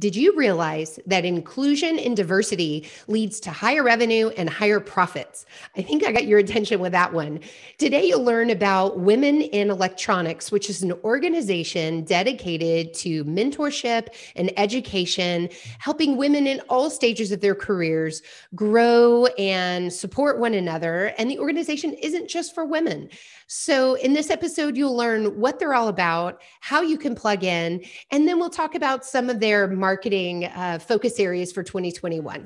Did you realize that inclusion and diversity leads to higher revenue and higher profits? I think I got your attention with that one. Today, you'll learn about Women in Electronics, which is an organization dedicated to mentorship and education, helping women in all stages of their careers grow and support one another. And the organization isn't just for women. So, in this episode, you'll learn what they're all about, how you can plug in, and then we'll talk about some of their marketing uh, focus areas for 2021.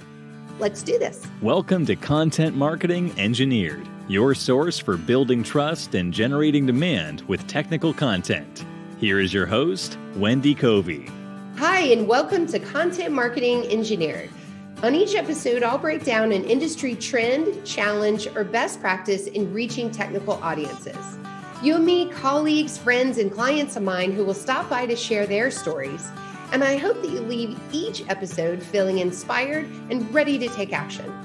Let's do this. Welcome to Content Marketing Engineered, your source for building trust and generating demand with technical content. Here is your host, Wendy Covey. Hi, and welcome to Content Marketing Engineered on each episode, I'll break down an industry trend, challenge, or best practice in reaching technical audiences. You and me, colleagues, friends, and clients of mine who will stop by to share their stories. And I hope that you leave each episode feeling inspired and ready to take action.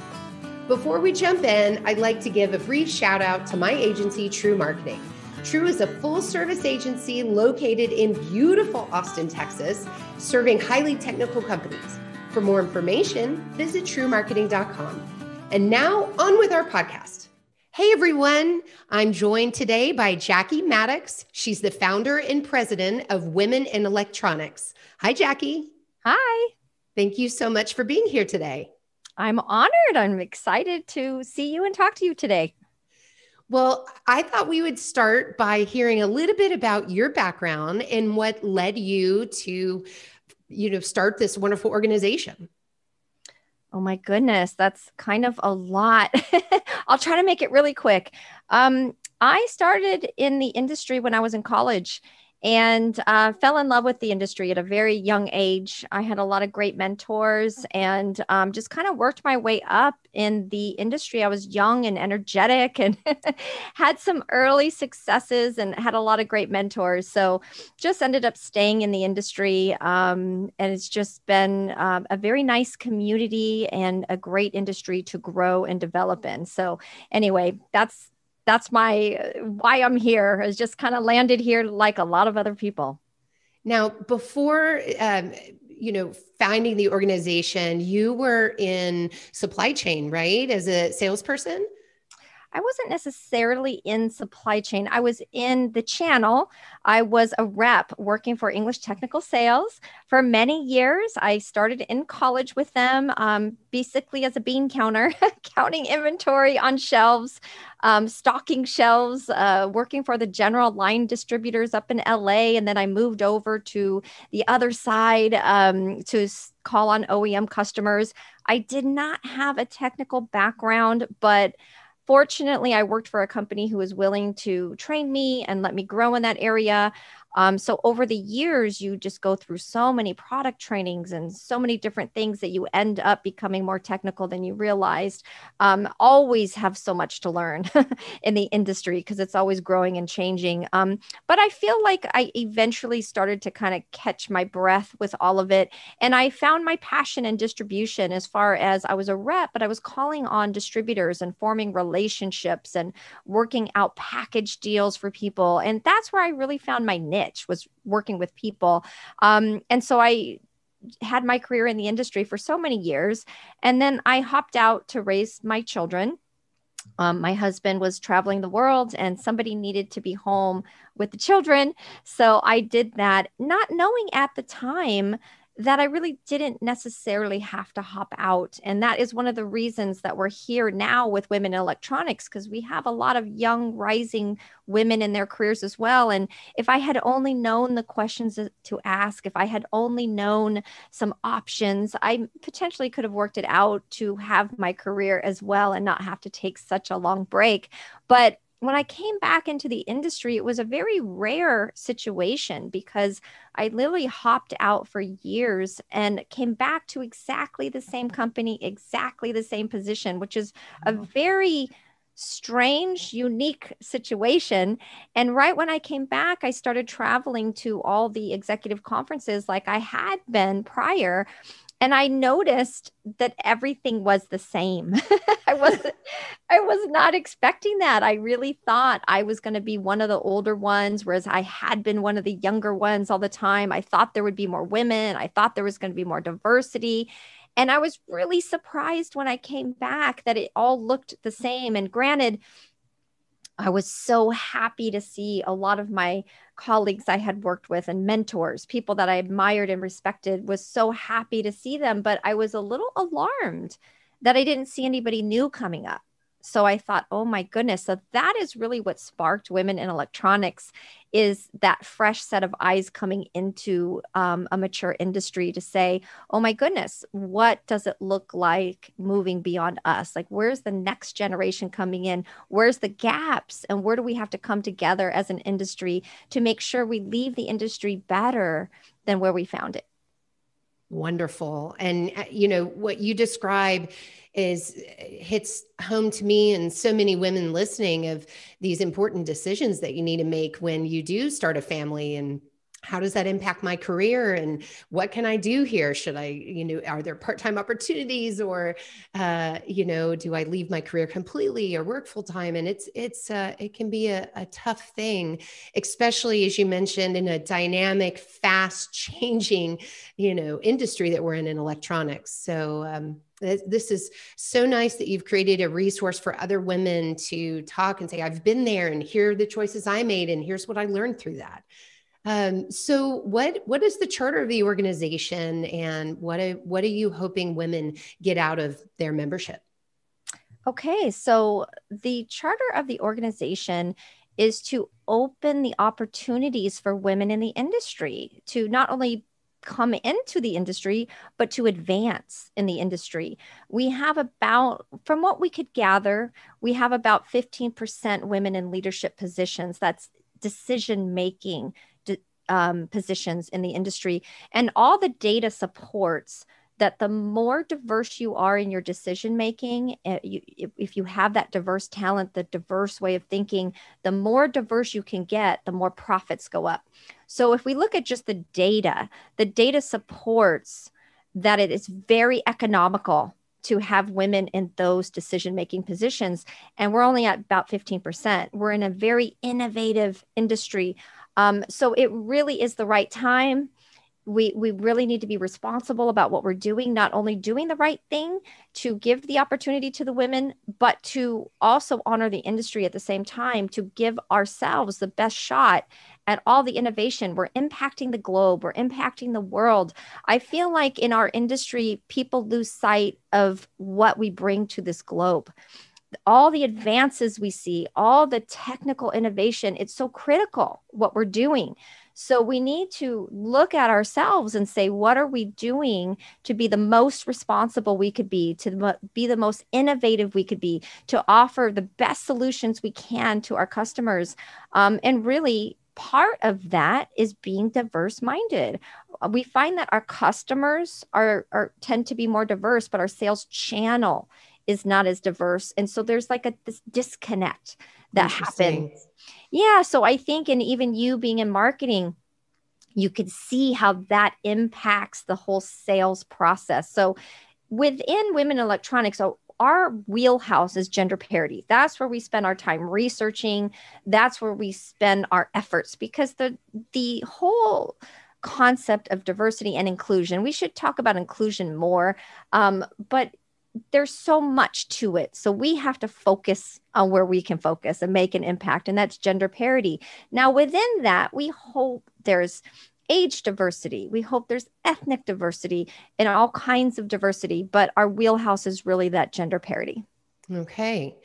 Before we jump in, I'd like to give a brief shout out to my agency, True Marketing. True is a full service agency located in beautiful Austin, Texas, serving highly technical companies. For more information, visit truemarketing.com. And now on with our podcast. Hey everyone, I'm joined today by Jackie Maddox. She's the founder and president of Women in Electronics. Hi, Jackie. Hi. Thank you so much for being here today. I'm honored. I'm excited to see you and talk to you today. Well, I thought we would start by hearing a little bit about your background and what led you to you know start this wonderful organization oh my goodness that's kind of a lot i'll try to make it really quick um, i started in the industry when i was in college and uh, fell in love with the industry at a very young age. I had a lot of great mentors mm-hmm. and um, just kind of worked my way up in the industry. I was young and energetic and had some early successes and had a lot of great mentors. So just ended up staying in the industry. Um, and it's just been um, a very nice community and a great industry to grow and develop in. So, anyway, that's that's my why I'm here is just kind of landed here like a lot of other people. Now, before um, you know finding the organization, you were in supply chain, right? As a salesperson. I wasn't necessarily in supply chain. I was in the channel. I was a rep working for English Technical Sales for many years. I started in college with them, um, basically as a bean counter, counting inventory on shelves, um, stocking shelves, uh, working for the general line distributors up in LA. And then I moved over to the other side um, to call on OEM customers. I did not have a technical background, but fortunately, I worked for a company who was willing to train me and let me grow in that area. Um, so over the years, you just go through so many product trainings and so many different things that you end up becoming more technical than you realized. Um, always have so much to learn in the industry because it's always growing and changing. Um, but I feel like I eventually started to kind of catch my breath with all of it. And I found my passion in distribution as far as I was a rep, but I was calling on distributors and forming relationships and working out package deals for people. And that's where I really found my niche niche was working with people um, and so i had my career in the industry for so many years and then i hopped out to raise my children um, my husband was traveling the world and somebody needed to be home with the children so i did that not knowing at the time that I really didn't necessarily have to hop out. And that is one of the reasons that we're here now with Women in Electronics, because we have a lot of young, rising women in their careers as well. And if I had only known the questions to ask, if I had only known some options, I potentially could have worked it out to have my career as well and not have to take such a long break. But when I came back into the industry, it was a very rare situation because I literally hopped out for years and came back to exactly the same company, exactly the same position, which is a very strange, unique situation. And right when I came back, I started traveling to all the executive conferences like I had been prior and I noticed that everything was the same. I was I was not expecting that. I really thought I was going to be one of the older ones whereas I had been one of the younger ones all the time. I thought there would be more women. I thought there was going to be more diversity. And I was really surprised when I came back that it all looked the same and granted I was so happy to see a lot of my colleagues I had worked with and mentors, people that I admired and respected, was so happy to see them. But I was a little alarmed that I didn't see anybody new coming up so i thought oh my goodness so that is really what sparked women in electronics is that fresh set of eyes coming into um, a mature industry to say oh my goodness what does it look like moving beyond us like where's the next generation coming in where's the gaps and where do we have to come together as an industry to make sure we leave the industry better than where we found it Wonderful. And, uh, you know, what you describe is uh, hits home to me and so many women listening of these important decisions that you need to make when you do start a family and how does that impact my career and what can i do here should i you know are there part-time opportunities or uh, you know do i leave my career completely or work full-time and it's it's uh, it can be a, a tough thing especially as you mentioned in a dynamic fast changing you know industry that we're in in electronics so um, this is so nice that you've created a resource for other women to talk and say i've been there and here are the choices i made and here's what i learned through that um, so, what what is the charter of the organization, and what are, what are you hoping women get out of their membership? Okay, so the charter of the organization is to open the opportunities for women in the industry to not only come into the industry, but to advance in the industry. We have about, from what we could gather, we have about 15% women in leadership positions. That's decision making um, positions in the industry and all the data supports that the more diverse you are in your decision making eh, if you have that diverse talent the diverse way of thinking the more diverse you can get the more profits go up so if we look at just the data the data supports that it is very economical to have women in those decision making positions and we're only at about 15% we're in a very innovative industry um, so it really is the right time. We, we really need to be responsible about what we're doing, not only doing the right thing to give the opportunity to the women, but to also honor the industry at the same time to give ourselves the best shot at all the innovation. We're impacting the globe, we're impacting the world. I feel like in our industry, people lose sight of what we bring to this globe all the advances we see, all the technical innovation, it's so critical what we're doing. So we need to look at ourselves and say, what are we doing to be the most responsible we could be, to be the most innovative we could be, to offer the best solutions we can to our customers? Um, and really, part of that is being diverse minded we find that our customers are, are tend to be more diverse but our sales channel is not as diverse and so there's like a this disconnect that happens yeah so i think and even you being in marketing you can see how that impacts the whole sales process so within women electronics so our wheelhouse is gender parity. That's where we spend our time researching. That's where we spend our efforts because the the whole concept of diversity and inclusion. We should talk about inclusion more, um, but there's so much to it. So we have to focus on where we can focus and make an impact. And that's gender parity. Now, within that, we hope there's age diversity. We hope there's ethnic diversity and all kinds of diversity, but our wheelhouse is really that gender parity. Okay.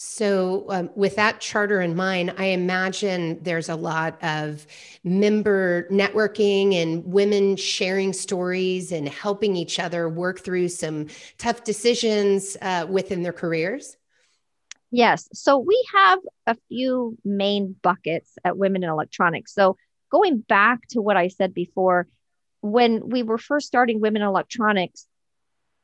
So, um, with that charter in mind, I imagine there's a lot of member networking and women sharing stories and helping each other work through some tough decisions uh, within their careers. Yes. So, we have a few main buckets at Women in Electronics. So, going back to what I said before, when we were first starting Women in Electronics,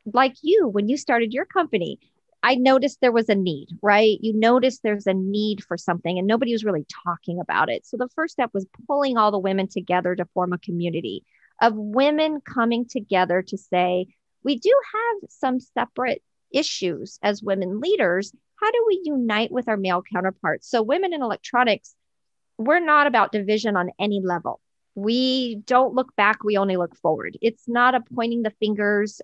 like you, when you started your company, I noticed there was a need, right? You notice there's a need for something and nobody was really talking about it. So the first step was pulling all the women together to form a community of women coming together to say, we do have some separate issues as women leaders. How do we unite with our male counterparts? So, women in electronics, we're not about division on any level. We don't look back, we only look forward. It's not a pointing the fingers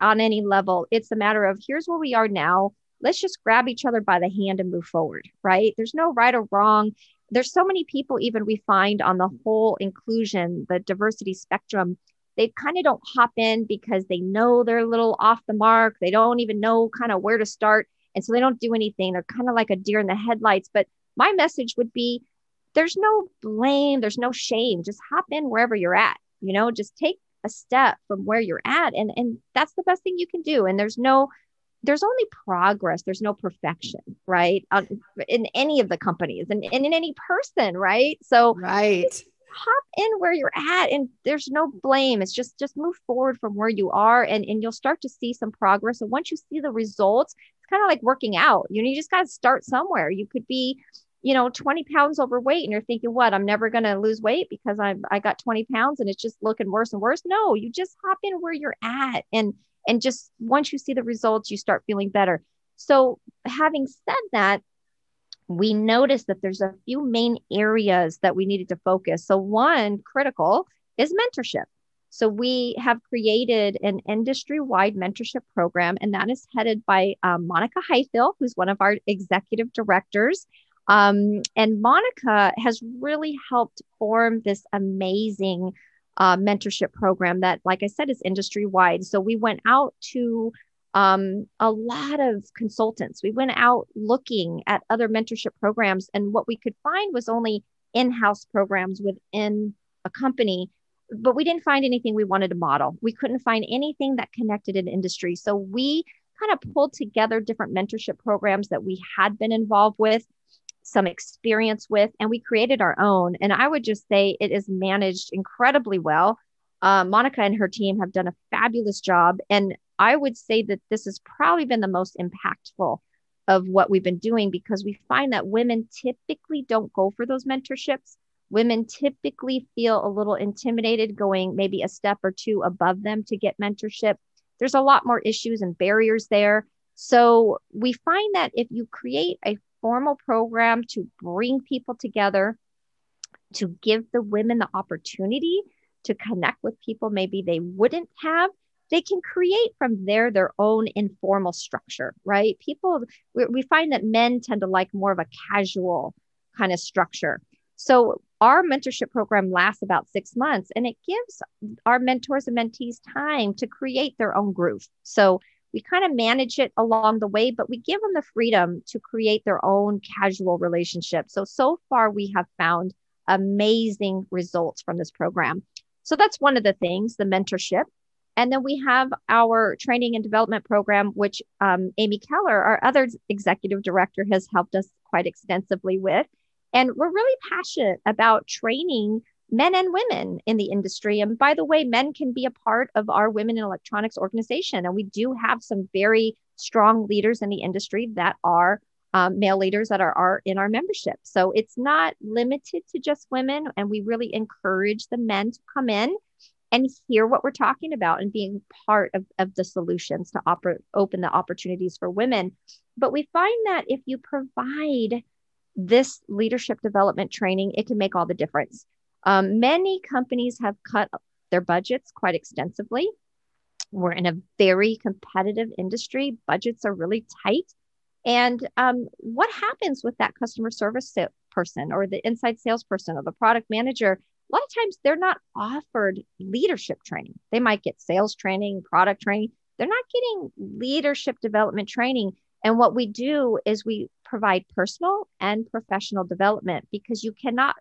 on any level. It's a matter of here's where we are now. Let's just grab each other by the hand and move forward, right? There's no right or wrong. There's so many people, even we find on the whole inclusion, the diversity spectrum, they kind of don't hop in because they know they're a little off the mark. They don't even know kind of where to start. And so they don't do anything. They're kind of like a deer in the headlights. But my message would be there's no blame, there's no shame. Just hop in wherever you're at. You know, just take a step from where you're at and and that's the best thing you can do and there's no there's only progress there's no perfection right um, in any of the companies and, and in any person right so right hop in where you're at and there's no blame it's just just move forward from where you are and and you'll start to see some progress and once you see the results it's kind of like working out you know you just got to start somewhere you could be you know 20 pounds overweight and you're thinking what i'm never going to lose weight because i'm i got 20 pounds and it's just looking worse and worse no you just hop in where you're at and and just once you see the results you start feeling better so having said that we noticed that there's a few main areas that we needed to focus so one critical is mentorship so we have created an industry-wide mentorship program and that is headed by um, monica highfield who's one of our executive directors um, and Monica has really helped form this amazing uh, mentorship program that, like I said, is industry wide. So we went out to um, a lot of consultants. We went out looking at other mentorship programs, and what we could find was only in house programs within a company. But we didn't find anything we wanted to model. We couldn't find anything that connected in industry. So we kind of pulled together different mentorship programs that we had been involved with some experience with, and we created our own. And I would just say it is managed incredibly well. Uh, Monica and her team have done a fabulous job. And I would say that this has probably been the most impactful of what we've been doing because we find that women typically don't go for those mentorships. Women typically feel a little intimidated going maybe a step or two above them to get mentorship. There's a lot more issues and barriers there. So we find that if you create a formal program to bring people together, to give the women the opportunity to connect with people maybe they wouldn't have they can create from there their own informal structure, right? People, we, we, find that men tend to like more of a casual kind of structure. So, our mentorship program lasts about six months and it gives our mentors and mentees time to create their own groove. So, we kind of manage it along the way, but we give them the freedom to create their own casual relationship. So, so far, we have found amazing results from this program. So, that's one of the things the mentorship. And then we have our training and development program, which um, Amy Keller, our other executive director, has helped us quite extensively with. And we're really passionate about training men and women in the industry. And by the way, men can be a part of our Women in Electronics organization. And we do have some very strong leaders in the industry that are um, male leaders that are, are in our membership. So it's not limited to just women. And we really encourage the men to come in and hear what we're talking about and being part of, of the solutions to oper- open the opportunities for women. But we find that if you provide this leadership development training, it can make all the difference. Um, many companies have cut their budgets quite extensively. We're in a very competitive industry, budgets are really tight. And um, what happens with that customer service person or the inside salesperson or the product manager? A lot of times they're not offered leadership training. They might get sales training, product training. They're not getting leadership development training. And what we do is we provide personal and professional development because you cannot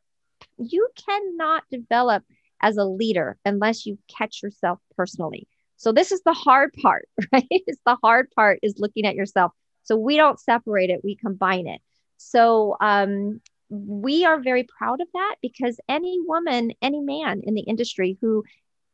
you cannot develop as a leader unless you catch yourself personally. So this is the hard part, right? It's the hard part is looking at yourself. So we don't separate it, we combine it. So um, we are very proud of that because any woman, any man in the industry who,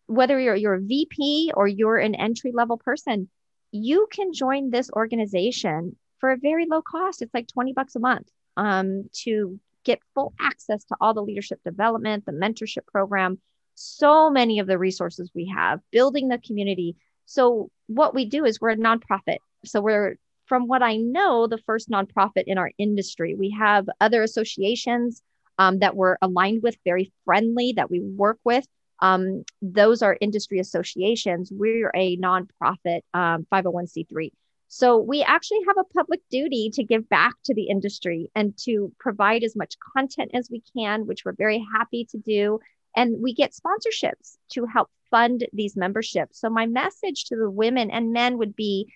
whether you're, you're a VP or you're an entry level person, you can join this organization for a very low cost. It's like 20 bucks a month um, to get full access to all the leadership development, the mentorship program, so many of the resources we have, building the community. So, what we do is we're a nonprofit. So, we're, from what I know, the first nonprofit in our industry. We have other associations um, that we're aligned with, very friendly, that we work with. Um, those are industry associations. We're a nonprofit um, 501c3. So we actually have a public duty to give back to the industry and to provide as much content as we can, which we're very happy to do. And we get sponsorships to help fund these memberships. So my message to the women and men would be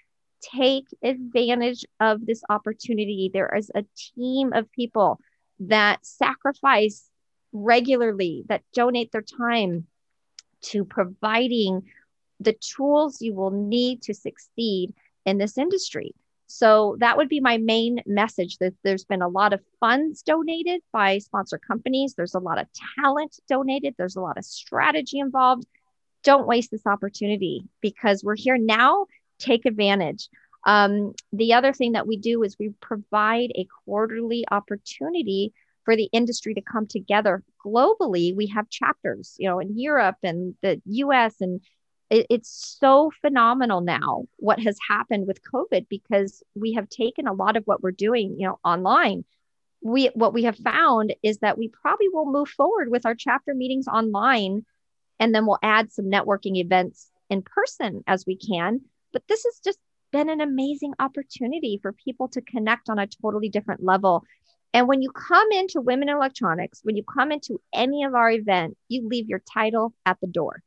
take advantage of this opportunity. There is a team of people that sacrifice regularly, that donate their time to providing the tools you will need to succeed in this industry. So that would be my main message that there's been a lot of funds donated by sponsor companies. There's a lot of talent donated. There's a lot of strategy involved. Don't waste this opportunity because we're here now. Take advantage. Um, the other thing that we do is we provide a quarterly opportunity for the industry to come together globally. We have chapters, you know, in Europe and the US and it, it's so phenomenal now what has happened with COVID because we have taken a lot of what we're doing, you know, online. We what we have found is that we probably will move forward with our chapter meetings online and then we'll add some networking events in person as we can. But this has just been an amazing opportunity for people to connect on a totally different level. And when you come into Women in Electronics, when you come into any of our event, you leave your title at the door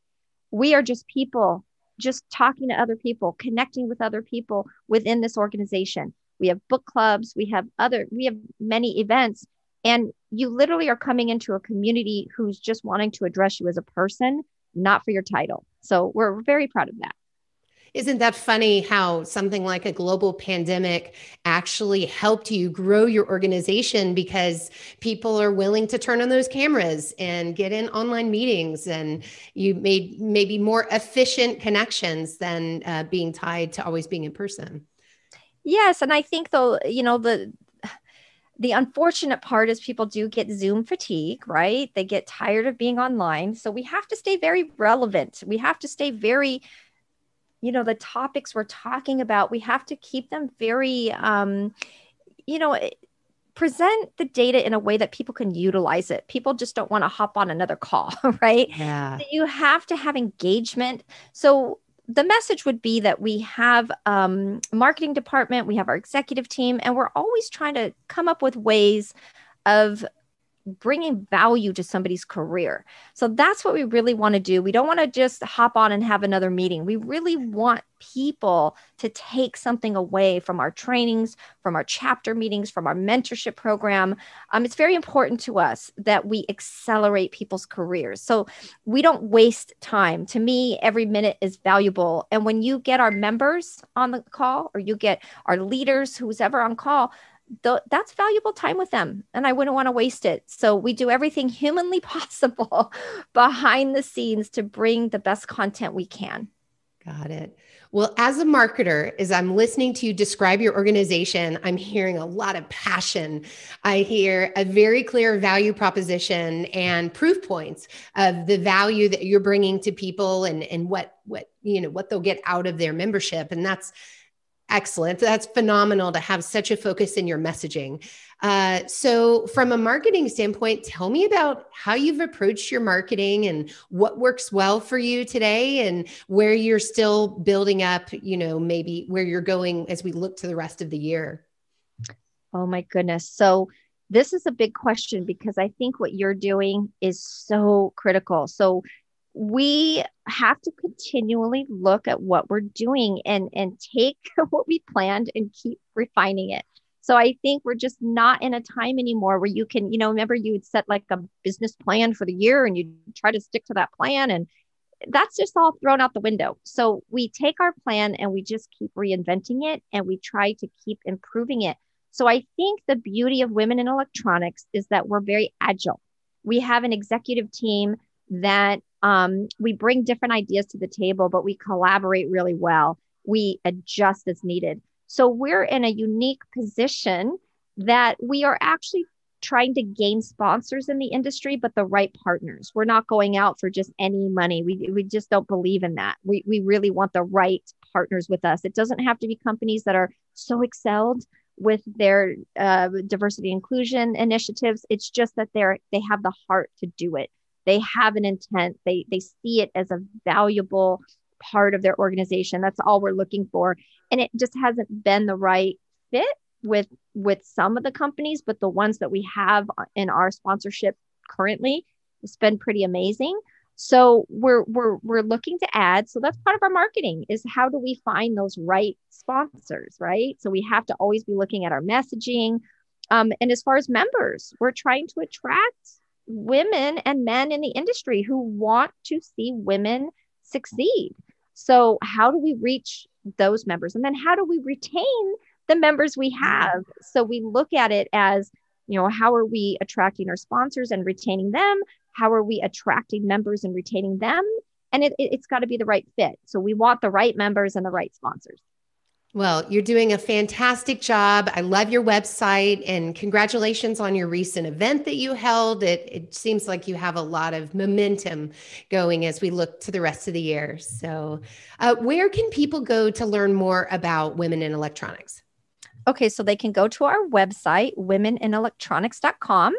we are just people just talking to other people connecting with other people within this organization we have book clubs we have other we have many events and you literally are coming into a community who's just wanting to address you as a person not for your title so we're very proud of that isn't that funny how something like a global pandemic actually helped you grow your organization because people are willing to turn on those cameras and get in online meetings and you made maybe more efficient connections than uh, being tied to always being in person. Yes, and I think though, you know, the the unfortunate part is people do get Zoom fatigue, right? They get tired of being online. So we have to stay very relevant. We have to stay very you know the topics we're talking about we have to keep them very um, you know eh, present the data in a way that people can utilize it people just don't want to hop on another call right yeah. you have to have engagement so the message would be that we have um, marketing department we have our executive team and we're always trying to come up with ways of bringing value to somebody's career. So that's what we really want to do. We don't want to just hop on and have another meeting. We really want people to take something away from our trainings, from our chapter meetings, from our mentorship program. Um, it's very important to us that we accelerate people's careers. So we don't waste time. To me, every minute is valuable. And when you get our members on the call or you get our leaders, who's ever on call, th- that's valuable time with them and I wouldn't want to waste it. So we do everything humanly possible behind the scenes to bring the best content we can. Got it. Well, as a marketer, as I'm listening to you describe your organization, I'm hearing a lot of passion. I hear a very clear value proposition and proof points of the value that you're bringing to people and, and what, what, you know, what they'll get out of their membership. And that's, Excellent. That's phenomenal to have such a focus in your messaging. Uh, so, from a marketing standpoint, tell me about how you've approached your marketing and what works well for you today, and where you're still building up. You know, maybe where you're going as we look to the rest of the year. Oh my goodness! So, this is a big question because I think what you're doing is so critical. So, we have to continually look at what we're doing and and take what we planned and keep refining it so i think we're just not in a time anymore where you can you know remember you would set like a business plan for the year and you try to stick to that plan and that's just all thrown out the window so we take our plan and we just keep reinventing it and we try to keep improving it so i think the beauty of women in electronics is that we're very agile we have an executive team that um, we bring different ideas to the table, but we collaborate really well. We adjust as needed. So we're in a unique position that we are actually trying to gain sponsors in the industry, but the right partners. We're not going out for just any money. We, we just don't believe in that. We, we really want the right partners with us. It doesn't have to be companies that are so excelled with their uh, diversity inclusion initiatives. It's just that they're they have the heart to do it they have an intent they they see it as a valuable part of their organization that's all we're looking for and it just hasn't been the right fit with with some of the companies but the ones that we have in our sponsorship currently it's been pretty amazing so we're we're we're looking to add so that's part of our marketing is how do we find those right sponsors right so we have to always be looking at our messaging um, and as far as members we're trying to attract women and men in the industry who want to see women succeed. So, how do we reach those members? And then, how do we retain the members we have? So, we look at it as you know, how are we attracting our sponsors and retaining them? How are we attracting members and retaining them? And it, it, has got to be the right fit. So, we want the right members and the right sponsors. Well, you're doing a fantastic job. I love your website and congratulations on your recent event that you held. It, it seems like you have a lot of momentum going as we look to the rest of the year. So, uh, where can people go to learn more about women in electronics? Okay, so they can go to our website, WomeninElectronics.com.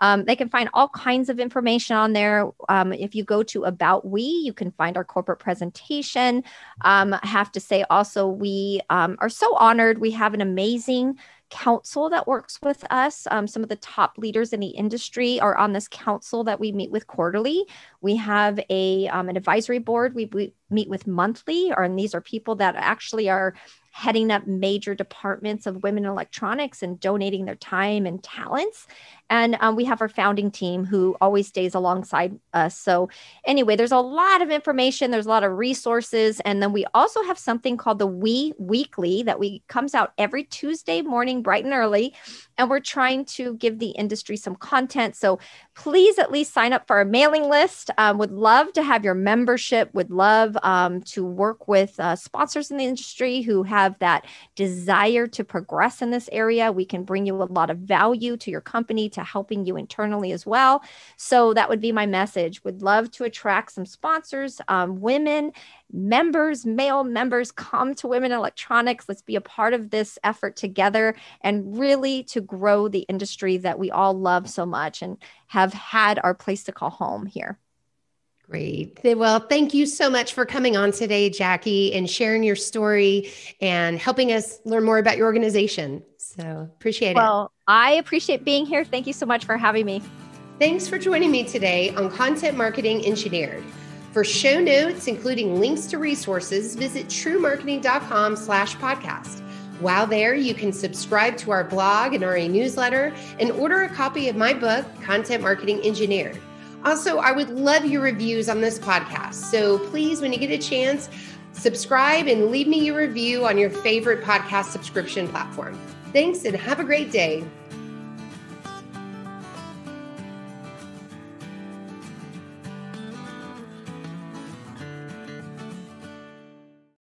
Um, they can find all kinds of information on there. Um, if you go to About We, you can find our corporate presentation. Um, I have to say also, we um, are so honored. We have an amazing council that works with us. Um, some of the top leaders in the industry are on this council that we meet with quarterly. We have a um, an advisory board we, we, meet with monthly, or and these are people that actually are heading up major departments of women in electronics and donating their time and talents. And um, we have our founding team who always stays alongside us. So, anyway, there's a lot of information, there's a lot of resources. And then we also have something called the We Weekly that we comes out every Tuesday morning, bright and early. And we're trying to give the industry some content. So, please at least sign up for our mailing list. Um, would love to have your membership, would love um, to work with uh, sponsors in the industry who have that desire to progress in this area. We can bring you a lot of value to your company, to to helping you internally as well. So that would be my message. Would love to attract some sponsors, um, women, members, male members, come to Women Electronics. Let's be a part of this effort together and really to grow the industry that we all love so much and have had our place to call home here. Great. Well, thank you so much for coming on today, Jackie, and sharing your story and helping us learn more about your organization. So appreciate well, it. Well, I appreciate being here. Thank you so much for having me. Thanks for joining me today on Content Marketing Engineered. For show notes, including links to resources, visit truemarketing.com slash podcast. While there, you can subscribe to our blog and our newsletter and order a copy of my book, Content Marketing Engineered. Also, I would love your reviews on this podcast. So please, when you get a chance, subscribe and leave me your review on your favorite podcast subscription platform. Thanks and have a great day.